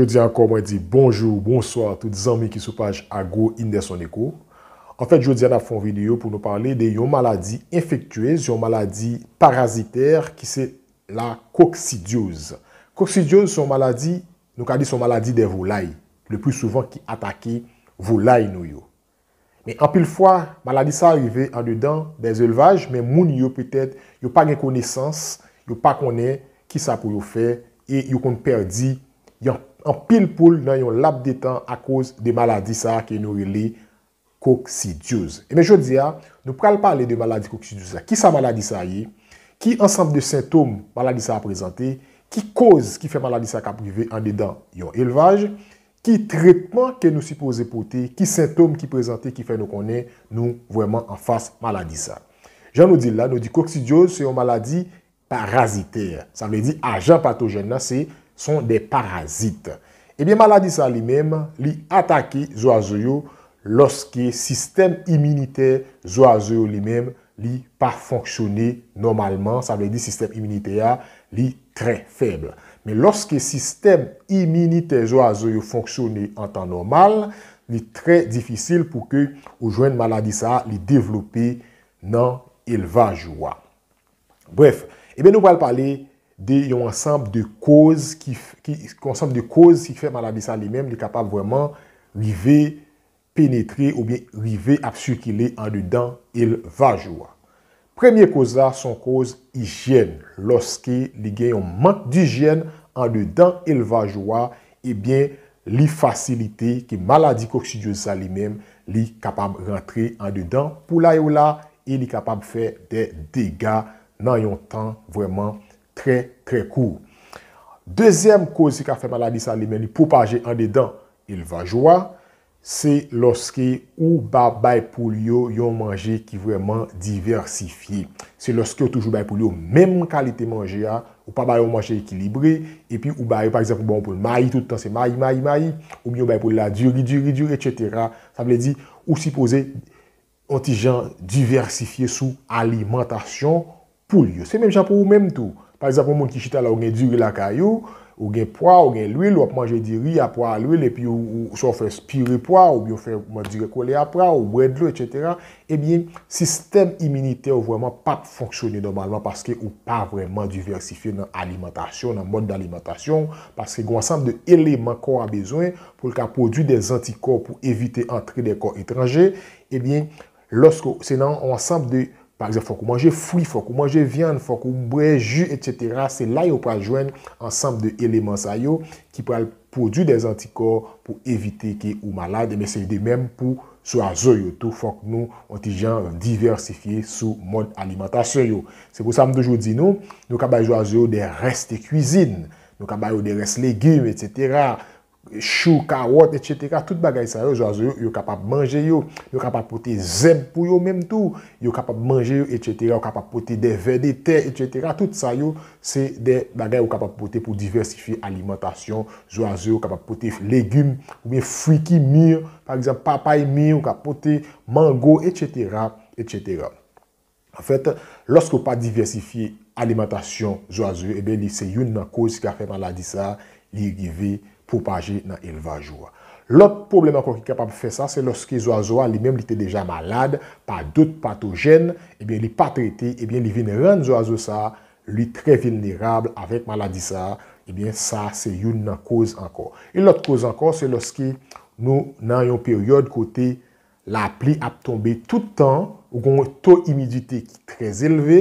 Jodi an kon mwen di bonjou, bonsoir, tout zanmi ki sou page a go in de son eko. En fèt, Jodi an ap fon video pou nou parle de yon maladi infektuez, yon maladi paraziter ki se la coxidioz. Coxidioz son maladi, nou ka di son maladi de volay. Le plus souvent ki atake volay nou yo. Men apil fwa, maladi sa a yive an de dan den zelvaj, men moun yo pwetet yo pa gen konesans, yo pa kone ki sa pou yo fe, e yo kon perdi yon An pil-poul nan yon lap detan a koz de maladi sa ke nou ili koksidyoz. E men jodi a, nou pral pale de maladi koksidyoz a. Ki sa maladi sa ye? Ki ansampe de sintoum maladi sa apresante? Ki koz ki fe maladi sa ka prive an dedan yon elevaj? Ki tretman ke nou sipoze pote? Ki sintoum ki apresante ki fe nou konen nou vweman an fas maladi sa? Jan nou di la, nou di koksidyoz se yon maladi paraziter. Sa mwen di ajan patojen nan se paraziter. son de parazit. Ebyen, maladisa li mem li atake zo a zo yo loske sistem iminite zo a zo yo li mem li pa fonksyone normalman. Sa vle di sistem iminite ya li tre feble. Men loske sistem iminite zo a zo yo fonksyone an tan normal, li tre difisil pou ke ou jwen maladisa li devlope nan elvajwa. Bref, ebyen eh nou pal pale yon ansambe de koz ki fè malade sa li mem, li kapab vwèman rive, penetre, ou bien rive apsu ki li an de dan elvajwa. Premye koz la, son koz, higyen. Loske li gen yon mank di higyen an de dan elvajwa, ebyen li fasilite ki malade koksidyo sa li mem, li kapab rentre an de dan pou la yo la, e li kapab fè de dega nan yon tan vwèman très très court. Deuxième cause qui a fait maladie ça lui-même, propager en dedans, il va jouer, c'est lorsque ou ba pour lui yon manger qui vraiment diversifié. C'est lorsque ou toujours ba pour lui même qualité manger hein, ou pas de manger équilibré et puis ou bay par exemple bon pour le maïs tout le temps, c'est maï, maï, maï, ou bien pour la durée durée durée etc. Ça veut dire ou petit antigen diversifié sous alimentation pour lui. C'est même genre pour vous même tout. Par exemple, moun ki chita la ou gen diri la kayou, ou gen poa, ou gen l'ouil, ou ap manje diri a poa a l'ouil, epi ou so fè spiri poa, ou biyo fè, moun dire, kolè a poa, ou wèd lò, etc. Ebyen, eh sistem iminite ou vwèman pa fonksyonye normalman paske ou pa vwèman diversife nan alimentasyon, nan moun d'alimentasyon, paske goun ansampe de elemen kon a bezwen pou lka pwodu eh de zantikon pou evite antre de kon etranje, ebyen, lousko, senan, ansampe de... Par exemple, fok ou manje fwi, fok ou manje vyan, fok ou mbwe, ju, etc. Se la yo pral joen ansampe de eleman sa yo ki pral produ de zantikor pou evite ke ou malade. Men se yo de mem pou sou a zo yo tou fok nou ontijan diversifiye sou moun alimentasyon yo. Se pou sa mdoujou di nou, nou kabay jou a zo yo de reste kuisine, nou kabay yo de reste legume, etc., chou carottes, etc. Toutes ces choses-là, les oiseaux sont capables de manger. Ils sont capables de porter des zèbres pour eux tout Ils sont capables de manger, etc. Ils sont capables de porter des verres, des terres, etc. Toutes ça choses c'est des choses qu'ils sont de porter pour diversifier l'alimentation des oiseaux. capable sont capables de porter des légumes ou des fruits qui mûr Par exemple, papaye papayes mirent. Ils de porter des mangos, etc. En fait, lorsque l'on ne peut pas diversifier l'alimentation des eh c'est une cause qui a fait maladie maladie. C'est l'irrégulation propaje nan elva jwa. Lot problem akon ki kapab fe sa, se loske zoazowa li menm li te deja malade pa dout patogen, ebyen li pa trete, ebyen li veneran zoazo sa li tre venerable avèk maladi sa, ebyen sa se youn nan koz ankon. E lot koz ankon se loske nou nan yon peryode kote la pli ap tombe tout an, ou goun to imidite ki trez elve,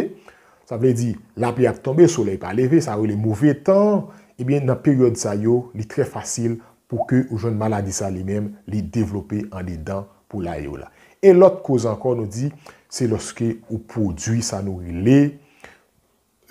sa vle di, la pli ap tombe, solei pa leve, sa wèle mouve tan, Ebyen eh nan peryode sa yo, li tre fasil pou ke ou joun maladisa li menm li devlope an de dan pou la yo la. E lot kozankon nou di, se loske ou pou dwi sa nou li,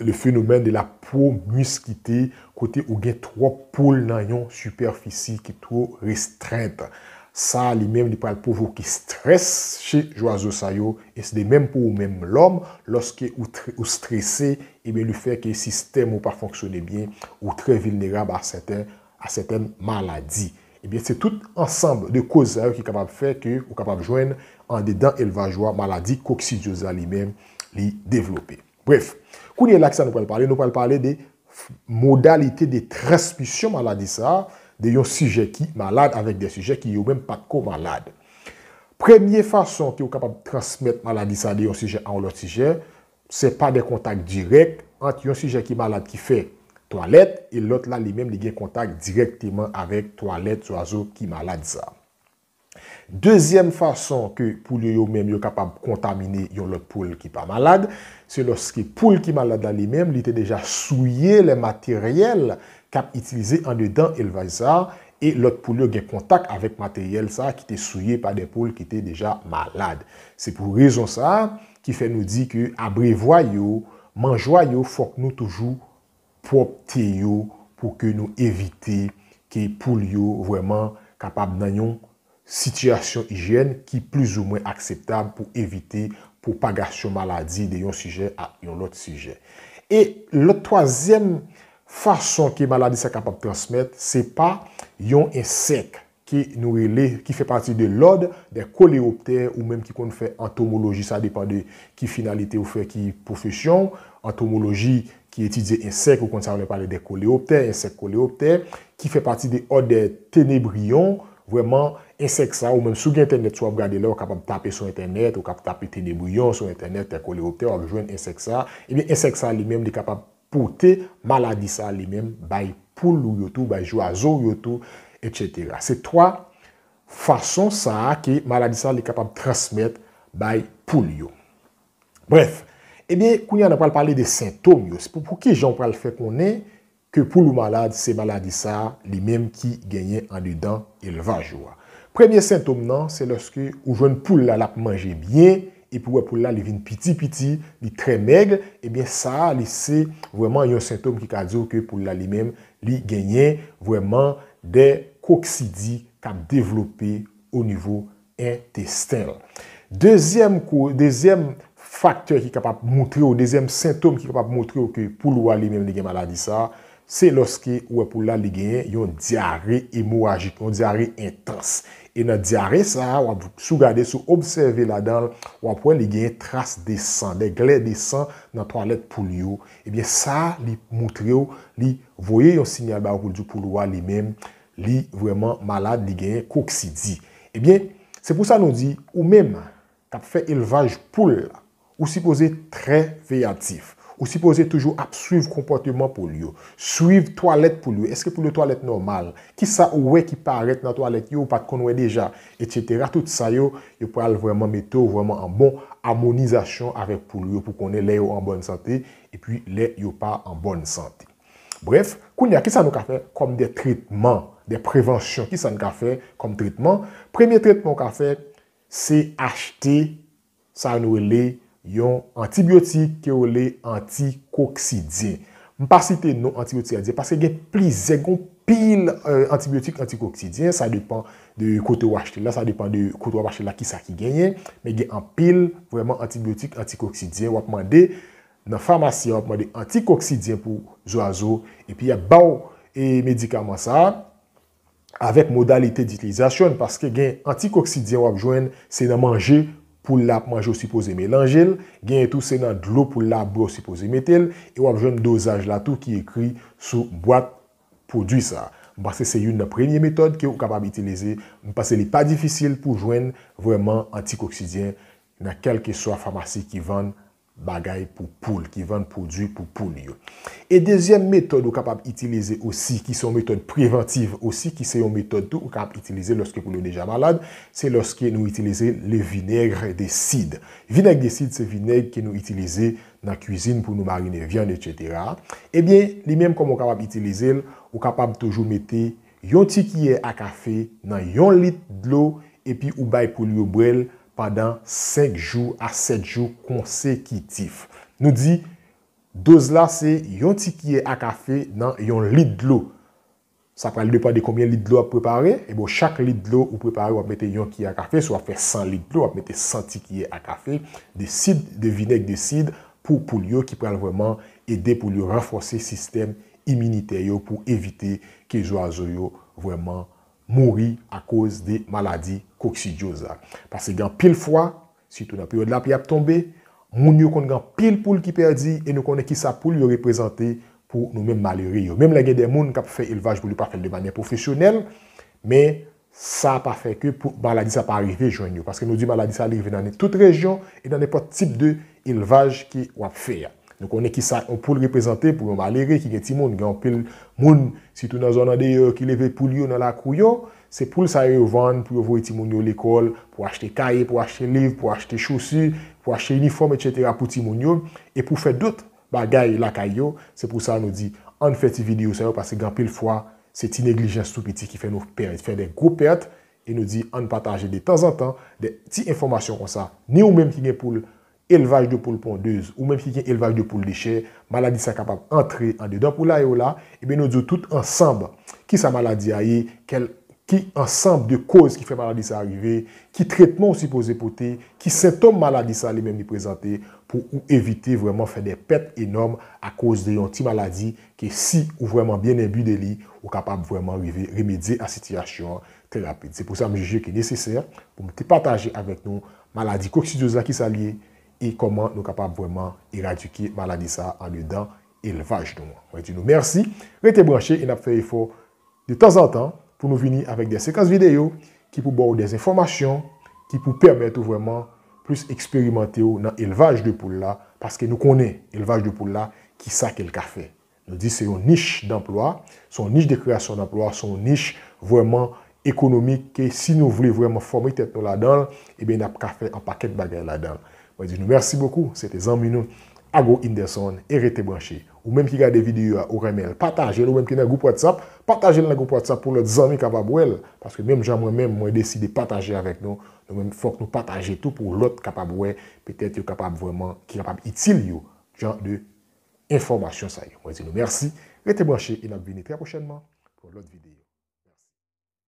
le fenomen de la pou muskite kote ou gen tro pou nan yon superfici ki tro restreintan. Sa li men li pral pouvou ki stres che jo a zo sa yo e se de men pouvou men lom loske ou stresse e men li fè ke sistem ou pa fonksyone bien ou tre vilnerab a seten maladi. Ebyen, se tout ansamble de kozayou ki kapab fè ki ou kapab jwen an de dan elvajwa maladi ko ksidyoza li men li devlopè. Bref, kounye la ki sa nou pral pale nou pral pale de modalite de transpisyon maladi sa a de yon sije ki malade avèk de sije ki yo mèm pa ko malade. Premye fason ki yo kapab transmèt malade sa de yon sije an lot sije, se pa de kontak direk ant yon sije ki malade ki fè toalette, e lot la li mèm li gen kontak direktyman avèk toalette so azo ki malade sa. Dezyem fason ki poulyo yo mèm yo kapab kontamine yon lot poulyo ki pa malade, se loske poulyo ki malade la li mèm, li te deja souye le materyel malade, kap itilize an de dan elvaj sa e lot poulyo gen kontak avek materyel sa ki te souye pa de poule ki te deja malade. Se pou rezon sa, ki fe nou di ke abrevoy yo, manjwa yo, fok nou toujou popte yo pou ke nou evite ke poulyo vweman kapab nan yon sityasyon hijyen ki plus ou mwen akseptab pou evite pou pagasyon maladi de yon sijè a yon lot sijè. E lot toazem... Fason ki maladi se kapap transmet, se pa yon ensek ki nou rele, ki fe pati de lode de koleopter ou menm ki kon fè entomologi, sa depande ki finalite ou fè ki profesyon. Entomologi ki etidze ensek ou kon sa wè pale de koleopter, ensek koleopter ki fe pati de ode tenebryon, wèman ensek sa ou menm souk internet, sou ap gade le wè kapap tape sou internet, wè kapape tape tenebryon sou internet, koleopter, wèman jwen ensek sa ensek sa li menm de kapap pou te maladi sa li menm bay pou lou yotou, bay jou azo yotou, etc. Se 3 fason sa a ke maladi sa li kapab transmet bay pou li yo. Bref, ebyen, kounyan an pral pale de sintoum yo. Se pou pou ki jan pral fe konen, ke pou lou maladi se maladi sa a li menm ki genyen an li dan il va jou a. Premye sintoum nan, se lorske ou joun pou lalap manje bien, E pou wè pou lè li vin piti-piti, li tre meg, ebyen sa li se vwèman yon sintom ki ka djou ke pou lè li men li genyen vwèman de koksidik kap devlopi o nivou intestin. Dezyem faktor ki kap ap mwotre ou, dezyem sintom ki kap ap mwotre ou ke pou lè li men li genye maladi sa... Se loske wè pou la li gen yon diare hemorajik, yon diare intans. E nan diare sa, wap sou gade, sou obseve la dal, wapwen li gen trase de san, de gle de san nan toalet pou li yo. Ebyen sa, li moutri yo, li voye yon sinyal ba woul di pou lwa li men, li vweman malade, li gen koksidi. Ebyen, se pou sa nou di, ou men, tap fe elevaj pou la, ou si pose tre vey atif. Ou si pose toujou ap suiv komportement pou lyo? Suiv toalet pou lyo? Eske pou lyo toalet normal? Ki sa ouwe ki paret nan toalet yo? Ou pat konwe deja? Etc. Tout sa yo, yo pral vreman meto, vreman an bon. Amonizasyon arep pou lyo pou konne lè yo an bonne sante. E pi lè yo pa an bonne sante. Bref, kounya, ki sa nou ka fè? Kom de tritman, de prevensyon. Ki sa nou ka fè kom tritman? Premye tritman ka fè, se achte sa nou lè yon antibiyotik ki ou le antikoksidien mpa site nou antibiyotik adye paske gen plize gon pil euh, antibiyotik antikoksidien sa depan de kote wache la sa depan de kote wache la ki sa ki genyen men gen an pil vweman antibiyotik antikoksidien wap mande nan farmasyon wap mande antikoksidien pou zo a zo epi ya bau e medikaman sa avek modalite di utilizasyon paske gen antikoksidien wap jwen se nan manje pou lap manjou sipoze me lanjil, genye tou se nan dlo pou lap bro sipoze metil, e wap jwen dosaj la tou ki ekri sou boat produisa. Mbase se yon nan premiye metode ki wou kapab itilize, mbase li pa difisil pou jwen vreman antikoksidien nan kelke so a famasi ki vann bagay pou poule, ki vende prodwi pou poulyo. E dezyen metode ou kapap itilize osi, ki son metode preventive osi, ki se yon metode tou ou kapap itilize lorske poule ou deja malade, se lorske nou itilize le vinaigre de sid. Vinaigre de sid se vinaigre ke nou itilize nan kuzine pou nou marine vyan, etc. Ebyen, eh li menm kom ou kapap itilize l, ou kapap tojou mette yon tikye a kafe nan yon lit d'lo, epi ou bay poulyo brel padan 5 jou a 7 jou konsekitif. Nou di, doz la se yon tikye a kafe nan yon lit de lo. Sa pral de pa de koubyen lit de lo a preparé, e bon chak lit de lo ou preparé ou ap mette yon tikye a kafe, sou ap mette 100 lit e de lo, ap mette 100 tikye a kafe, de vinek de sid pou poulyo ki pral vweman ede poulyo renforser sistem iminite yo pou evite ke zo a zo yo vweman vweman. mouri a koz de maladi koksidyoza. Pase gen pil fwa, si tou nan period la pi ap tombe, moun yo kon gen pil poul ki perdi, e nou kon ne ki sa poul yo reprezenti pou nou men maleri yo. Mem la gen de moun kap fe ilvaj pou li pa fel de banyan profesyonel, men sa pa fe ke maladi sa pa arive joun yo. Pase nou di maladi sa arive nan tout rejon, e nan ne pot tip de ilvaj ki wap fe ya. Nou konen ki sa yon pou l reprezenter pou yon malere ki gen timoun. Gan pil moun si tou nan zonan de yo ki leve pou liyo nan la kou yo. Se pou l sa yon vande pou yon voye timoun yo l ekol. Pou achete kaye, pou achete liv, pou achete chosi, pou achete uniforme, etc. Pou timoun yo. E pou fè dout bagay la kaye yo. Se pou sa nou di an fè ti video sa yo. Pase gan pil fwa se ti neglijens sou piti ki fè nou fè de goupèt. E nou di an pataje de tan zan tan de ti informasyon kon sa. Ne ou menm ki gen pou l. elvaj de poule pondeuse ou menm ki ki en eh elvaj de poule lechè, maladi sa kapab antre an dedan pou la e ou la, e ben nou diyo tout ansamb, ki sa maladi a ye, ki ansamb de koz ki fè maladi sa arrive, ki tretman ou si pou zepote, ki sintom maladi sa li menm li prezante, pou ou evite vwèman fè de pet enom a koz de yon ti maladi ki si ou vwèman bien embi de li, ou kapab vwèman remedze a sitiyasyon terapid. Se pou sa mou jeje ki nese ser, pou mouti pataje avèk nou maladi kouk si diyo zaki sa liye, E koman nou kapap vwèman eradike maladi sa ane dan elevaj nou. Mwen di nou mersi. Mwen te branche, in ap fè yfo de tan zan tan pou nou vini avèk de sekans videyo ki pou bou ou de informasyon, ki pou pèmèt ou vwèman plus eksperimentè ou nan elevaj de poula paske nou konè elevaj de poula ki sa ke lka fè. Nou di se yon nish d'emploi, son nish de kreasyon d'emploi, son nish vwèman ekonomik ke si nou vwèman vwèman fòmite nou la dan, e bè in ap ka fè an pakèt bagè la dan. je dis merci beaucoup. C'était Zaminou, Ago Inderson, et restez branchés. Ou même qui regarde des vidéos au remède, partagez ou même qui est dans groupe WhatsApp, partagez le groupe WhatsApp pour les amis capables. Parce que même moi-même, moi décidé de partager avec nous. Nous même, faut que nous partagions tout pour l'autre capable Peut-être capable vraiment, qui est capable utile, genre d'informations. information ça. je dis merci. Restez branchés et nous venons très prochainement pour l'autre vidéo.